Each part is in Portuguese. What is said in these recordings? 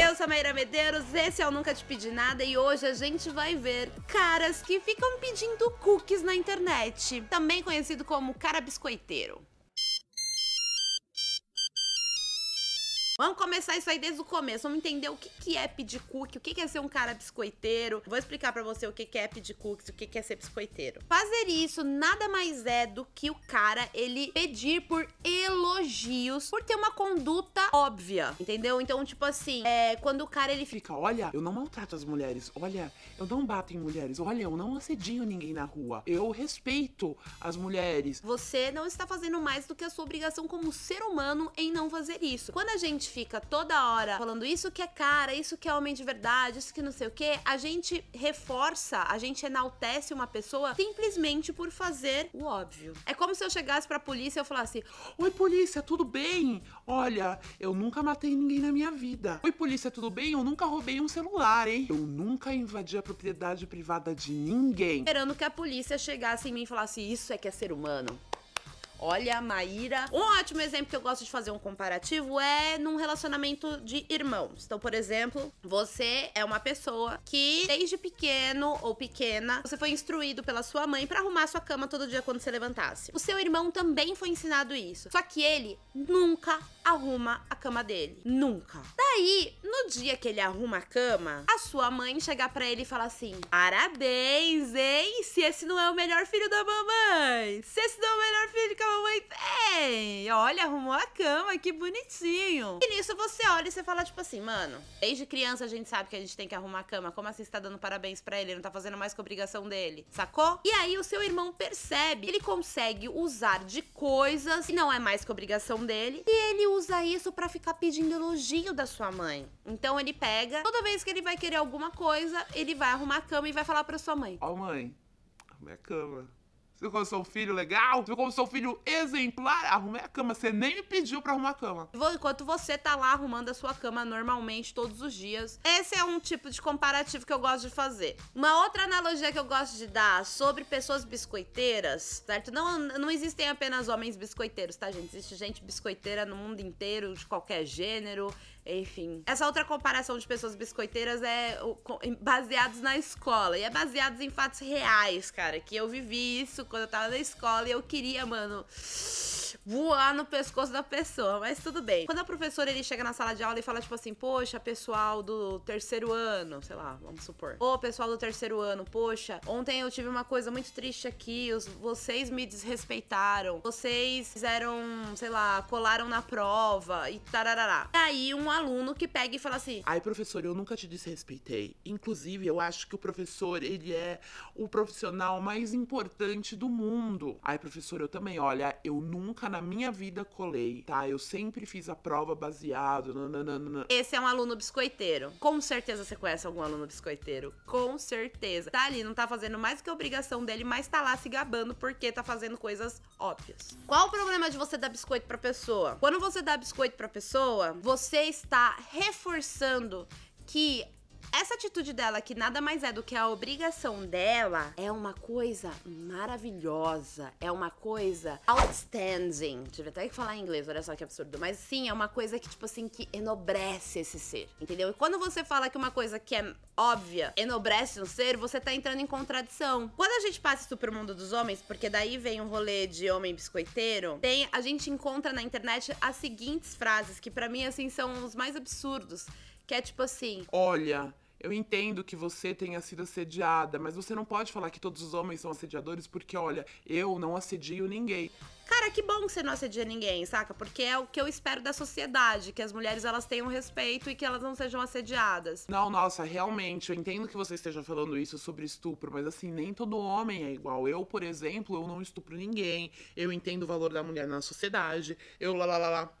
Eu sou a Maíra Medeiros, esse é o Nunca Te Pedi Nada e hoje a gente vai ver caras que ficam pedindo cookies na internet, também conhecido como cara biscoiteiro. Vamos começar isso aí desde o começo. Vamos entender o que, que é pedir cookie, o que, que é ser um cara biscoiteiro. Vou explicar para você o que, que é pedir cookies, o que, que é ser biscoiteiro. Fazer isso nada mais é do que o cara ele pedir por elogios, por ter uma conduta óbvia, entendeu? Então, tipo assim, é, quando o cara ele fica, olha, eu não maltrato as mulheres, olha, eu não bato em mulheres, olha, eu não assedio ninguém na rua, eu respeito as mulheres. Você não está fazendo mais do que a sua obrigação como ser humano em não fazer isso. Quando a gente fica toda hora falando isso que é cara, isso que é homem de verdade, isso que não sei o que, a gente reforça, a gente enaltece uma pessoa simplesmente por fazer o óbvio. É como se eu chegasse pra polícia e eu falasse: Oi, polícia, tudo bem? Olha, eu nunca matei ninguém na minha vida. Oi, polícia, tudo bem? Eu nunca roubei um celular, hein? Eu nunca invadi a propriedade privada de ninguém. Esperando que a polícia chegasse em mim e falasse: Isso é que é ser humano. Olha, Maíra. Um ótimo exemplo que eu gosto de fazer um comparativo é num relacionamento de irmãos. Então, por exemplo, você é uma pessoa que desde pequeno ou pequena, você foi instruído pela sua mãe para arrumar sua cama todo dia quando você levantasse. O seu irmão também foi ensinado isso. Só que ele nunca arruma a cama dele. Nunca. Daí, no dia que ele arruma a cama, a sua mãe chegar para ele e falar assim: "Parabéns, hein? Se esse não é o melhor filho da mamãe, se esse não é o melhor filho que a oi, é. Olha, arrumou a cama, que bonitinho. E nisso você olha e você fala, tipo assim, mano, desde criança a gente sabe que a gente tem que arrumar a cama. Como assim você tá dando parabéns para ele? Não tá fazendo mais a obrigação dele, sacou? E aí o seu irmão percebe, ele consegue usar de coisas que não é mais a obrigação dele. E ele usa isso para ficar pedindo elogio da sua mãe. Então ele pega, toda vez que ele vai querer alguma coisa, ele vai arrumar a cama e vai falar pra sua mãe. Ó, oh, mãe, arrumei a cama. Você como eu sou um filho legal? Você como eu sou um filho exemplar? Arrumei a cama. Você nem me pediu pra arrumar a cama. Enquanto você tá lá arrumando a sua cama normalmente, todos os dias. Esse é um tipo de comparativo que eu gosto de fazer. Uma outra analogia que eu gosto de dar sobre pessoas biscoiteiras, certo? Não, não existem apenas homens biscoiteiros, tá, gente? Existe gente biscoiteira no mundo inteiro, de qualquer gênero. Enfim. Essa outra comparação de pessoas biscoiteiras é baseados na escola. E é baseados em fatos reais, cara. Que eu vivi isso quando eu tava na escola e eu queria, mano voar no pescoço da pessoa, mas tudo bem. Quando a professora ele chega na sala de aula e fala tipo assim: "Poxa, pessoal do terceiro ano, sei lá, vamos supor. Ô, pessoal do terceiro ano, poxa, ontem eu tive uma coisa muito triste aqui, os, vocês me desrespeitaram. Vocês fizeram, sei lá, colaram na prova e tararará". E aí um aluno que pega e fala assim: "Ai, professor, eu nunca te desrespeitei. Inclusive, eu acho que o professor, ele é o profissional mais importante do mundo". Ai, professor, eu também, olha, eu nunca nunca na minha vida colei, tá? Eu sempre fiz a prova baseado. Nananana. Esse é um aluno biscoiteiro. Com certeza você conhece algum aluno biscoiteiro. Com certeza. Tá ali, não tá fazendo mais que a obrigação dele, mas tá lá se gabando porque tá fazendo coisas óbvias. Qual o problema de você dar biscoito pra pessoa? Quando você dá biscoito pra pessoa, você está reforçando que essa atitude dela, que nada mais é do que a obrigação dela, é uma coisa maravilhosa. É uma coisa outstanding. Tive até que falar em inglês, olha só que absurdo. Mas sim, é uma coisa que, tipo assim, que enobrece esse ser. Entendeu? E quando você fala que uma coisa que é óbvia enobrece um ser, você tá entrando em contradição. Quando a gente passa isso pro mundo dos homens, porque daí vem um rolê de homem biscoiteiro, tem, a gente encontra na internet as seguintes frases que para mim assim são os mais absurdos, que é tipo assim: "Olha, eu entendo que você tenha sido assediada, mas você não pode falar que todos os homens são assediadores, porque olha, eu não assedio ninguém. Cara, que bom que você não assedia ninguém, saca? Porque é o que eu espero da sociedade, que as mulheres elas tenham respeito e que elas não sejam assediadas. Não, nossa, realmente, eu entendo que você esteja falando isso sobre estupro, mas assim, nem todo homem é igual. Eu, por exemplo, eu não estupro ninguém. Eu entendo o valor da mulher na sociedade. Eu lá lá lá lá.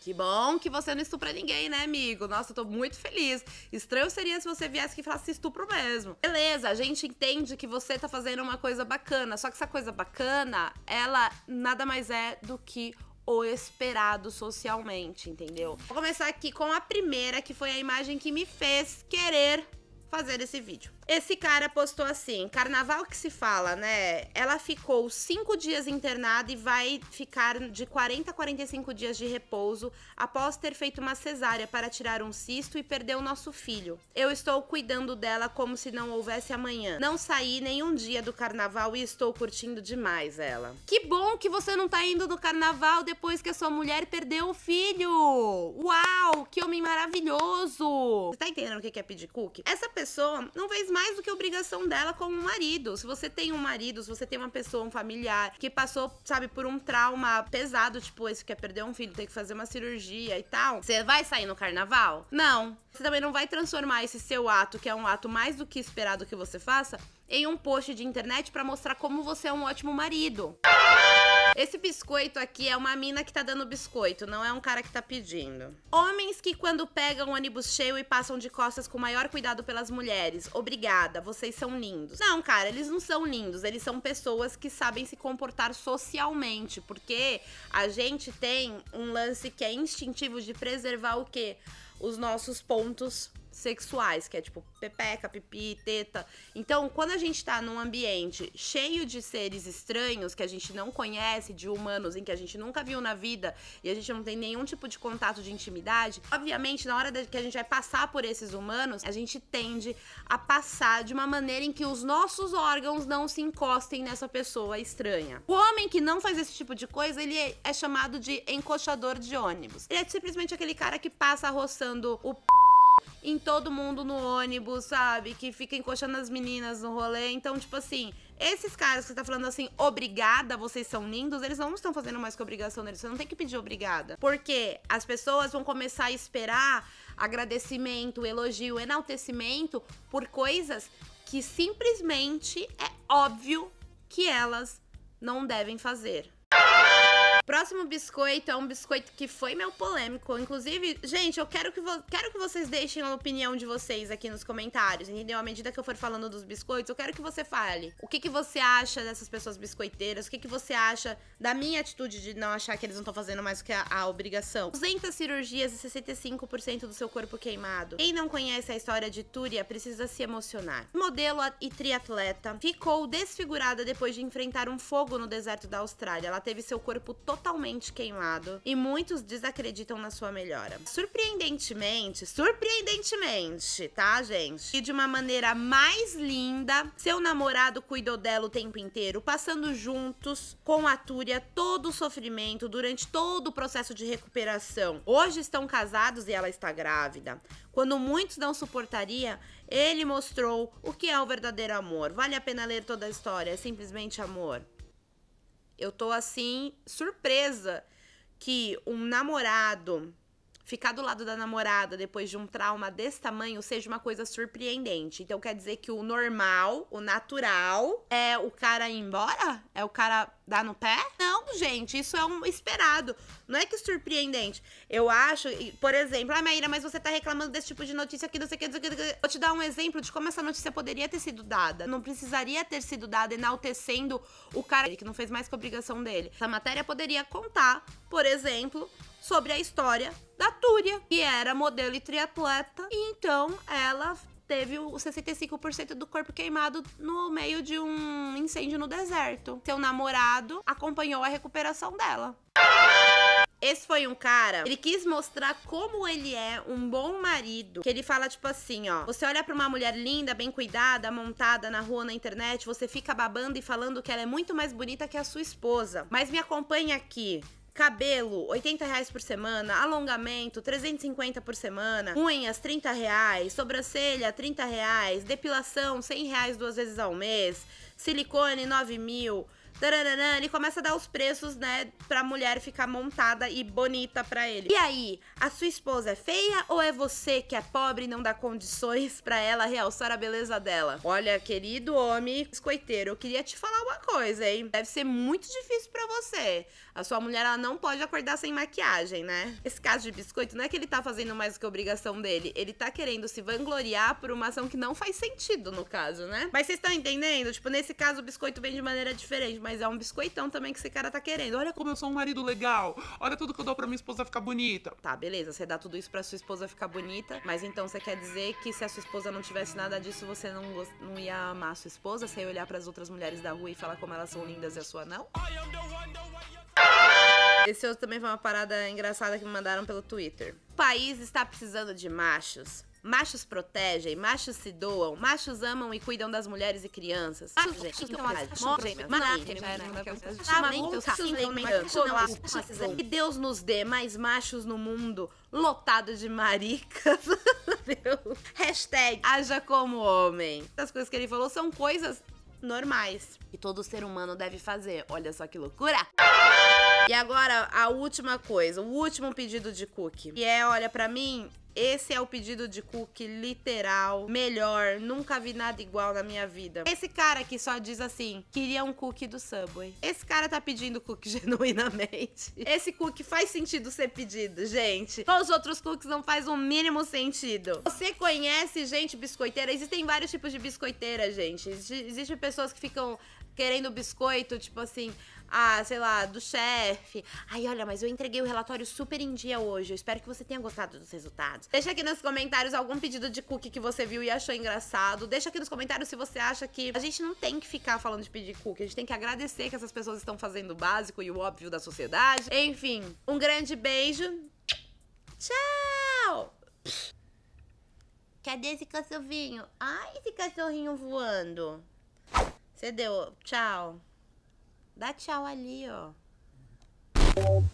Que bom que você não estupra ninguém, né, amigo? Nossa, eu tô muito feliz. Estranho seria se você viesse e falasse estupro mesmo. Beleza, a gente entende que você tá fazendo uma coisa bacana, só que essa coisa bacana, ela nada mais é do que o esperado socialmente, entendeu? Vou começar aqui com a primeira, que foi a imagem que me fez querer fazer esse vídeo. Esse cara postou assim: carnaval que se fala, né? Ela ficou cinco dias internada e vai ficar de 40 a 45 dias de repouso após ter feito uma cesárea para tirar um cisto e perder o nosso filho. Eu estou cuidando dela como se não houvesse amanhã. Não saí nenhum dia do carnaval e estou curtindo demais ela. Que bom que você não tá indo no carnaval depois que a sua mulher perdeu o filho! Uau! Que homem maravilhoso! Você tá entendendo o que é pedir cookie? Essa pessoa não fez mais mais do que obrigação dela como marido. Se você tem um marido, se você tem uma pessoa, um familiar que passou, sabe, por um trauma pesado, tipo esse que é perder um filho, tem que fazer uma cirurgia e tal, você vai sair no carnaval? Não. Você também não vai transformar esse seu ato, que é um ato mais do que esperado que você faça, em um post de internet para mostrar como você é um ótimo marido. Esse biscoito aqui é uma mina que tá dando biscoito, não é um cara que tá pedindo. Homens que quando pegam ônibus cheio e passam de costas com maior cuidado pelas mulheres. Obrigada, vocês são lindos. Não, cara, eles não são lindos, eles são pessoas que sabem se comportar socialmente, porque a gente tem um lance que é instintivo de preservar o quê? os nossos pontos sexuais, que é tipo pepeca, pipi, teta. Então, quando a gente tá num ambiente cheio de seres estranhos que a gente não conhece, de humanos em que a gente nunca viu na vida e a gente não tem nenhum tipo de contato de intimidade, obviamente, na hora que a gente vai passar por esses humanos, a gente tende a passar de uma maneira em que os nossos órgãos não se encostem nessa pessoa estranha. O homem que não faz esse tipo de coisa, ele é chamado de encoxador de ônibus. Ele é simplesmente aquele cara que passa roçando o p em todo mundo no ônibus, sabe? Que fica encoxando as meninas no rolê. Então, tipo assim, esses caras que você tá falando assim, obrigada, vocês são lindos, eles não estão fazendo mais que obrigação deles. Você não tem que pedir obrigada. Porque as pessoas vão começar a esperar agradecimento, elogio, enaltecimento por coisas que simplesmente é óbvio que elas não devem fazer. Próximo biscoito é um biscoito que foi meu polêmico. Inclusive, gente, eu quero que, quero que vocês deixem a opinião de vocês aqui nos comentários, entendeu? À medida que eu for falando dos biscoitos, eu quero que você fale. O que, que você acha dessas pessoas biscoiteiras? O que, que você acha da minha atitude de não achar que eles não estão fazendo mais que a, a obrigação? 200 cirurgias e 65% do seu corpo queimado. Quem não conhece a história de Túria precisa se emocionar. Modelo e triatleta ficou desfigurada depois de enfrentar um fogo no deserto da Austrália. Ela teve seu corpo totalmente totalmente queimado e muitos desacreditam na sua melhora. Surpreendentemente, surpreendentemente, tá, gente? E de uma maneira mais linda, seu namorado cuidou dela o tempo inteiro, passando juntos com a Túria todo o sofrimento durante todo o processo de recuperação. Hoje estão casados e ela está grávida. Quando muitos não suportaria, ele mostrou o que é o verdadeiro amor. Vale a pena ler toda a história, é simplesmente amor. Eu tô assim, surpresa que um namorado ficar do lado da namorada depois de um trauma desse tamanho seja uma coisa surpreendente. Então quer dizer que o normal, o natural, é o cara ir embora? É o cara dar no pé? Não, gente, isso é um esperado. Não é que surpreendente. Eu acho, por exemplo, ah, Maíra, mas você tá reclamando desse tipo de notícia aqui, não sei o que, não sei o que. Vou te dar um exemplo de como essa notícia poderia ter sido dada. Não precisaria ter sido dada enaltecendo o cara que não fez mais que a obrigação dele. Essa matéria poderia contar, por exemplo, sobre a história da Túria, que era modelo e triatleta, e então ela teve o 65% do corpo queimado no meio de um incêndio no deserto. Seu namorado acompanhou a recuperação dela. Esse foi um cara, ele quis mostrar como ele é um bom marido. Que ele fala tipo assim, ó, você olha para uma mulher linda, bem cuidada, montada na rua, na internet, você fica babando e falando que ela é muito mais bonita que a sua esposa. Mas me acompanha aqui. Cabelo, 80 reais por semana. Alongamento, 350 por semana. Unhas, 30 reais. Sobrancelha, 30 reais. Depilação, 100 reais duas vezes ao mês. Silicone, 9 mil Tararana, ele começa a dar os preços, né, pra mulher ficar montada e bonita pra ele. E aí, a sua esposa é feia ou é você que é pobre e não dá condições pra ela realçar a beleza dela? Olha, querido homem biscoiteiro, eu queria te falar uma coisa, hein? Deve ser muito difícil pra você. A sua mulher, ela não pode acordar sem maquiagem, né? Esse caso de biscoito, não é que ele tá fazendo mais do que a obrigação dele, ele tá querendo se vangloriar por uma ação que não faz sentido, no caso, né? Mas vocês estão entendendo? Tipo, nesse caso, o biscoito vem de maneira diferente mas é um biscoitão também que esse cara tá querendo. Olha como eu sou um marido legal. Olha tudo que eu dou pra minha esposa ficar bonita. Tá, beleza. Você dá tudo isso pra sua esposa ficar bonita, mas então você quer dizer que se a sua esposa não tivesse nada disso, você não, não ia amar a sua esposa? Você ia olhar para as outras mulheres da rua e falar como elas são lindas e a sua não? Esse outro também foi uma parada engraçada que me mandaram pelo Twitter. O país está precisando de machos Machos protegem, machos se doam, machos amam e cuidam das mulheres e crianças. Que Deus nos dê mais machos no mundo lotado de maricas. Hashtag haja como homem. As coisas que ele falou são coisas normais e todo ser humano deve fazer. Olha só que loucura! E agora a última coisa, o último pedido de cookie. E é, olha para mim, esse é o pedido de cookie literal, melhor, nunca vi nada igual na minha vida. Esse cara que só diz assim, queria um cookie do Subway. Esse cara tá pedindo cookie genuinamente. Esse cookie faz sentido ser pedido, gente. Os outros cookies não faz o mínimo sentido. Você conhece gente biscoiteira? Existem vários tipos de biscoiteira, gente. Existem pessoas que ficam querendo biscoito, tipo assim, ah, sei lá, do chefe. Ai, olha, mas eu entreguei o relatório super em dia hoje. Eu espero que você tenha gostado dos resultados. Deixa aqui nos comentários algum pedido de cookie que você viu e achou engraçado. Deixa aqui nos comentários se você acha que a gente não tem que ficar falando de pedir cookie. A gente tem que agradecer que essas pessoas estão fazendo o básico e o óbvio da sociedade. Enfim, um grande beijo. Tchau! Cadê esse cachorrinho? Ai, esse cachorrinho voando. Você deu. Tchau. Dá tchau ali, ó.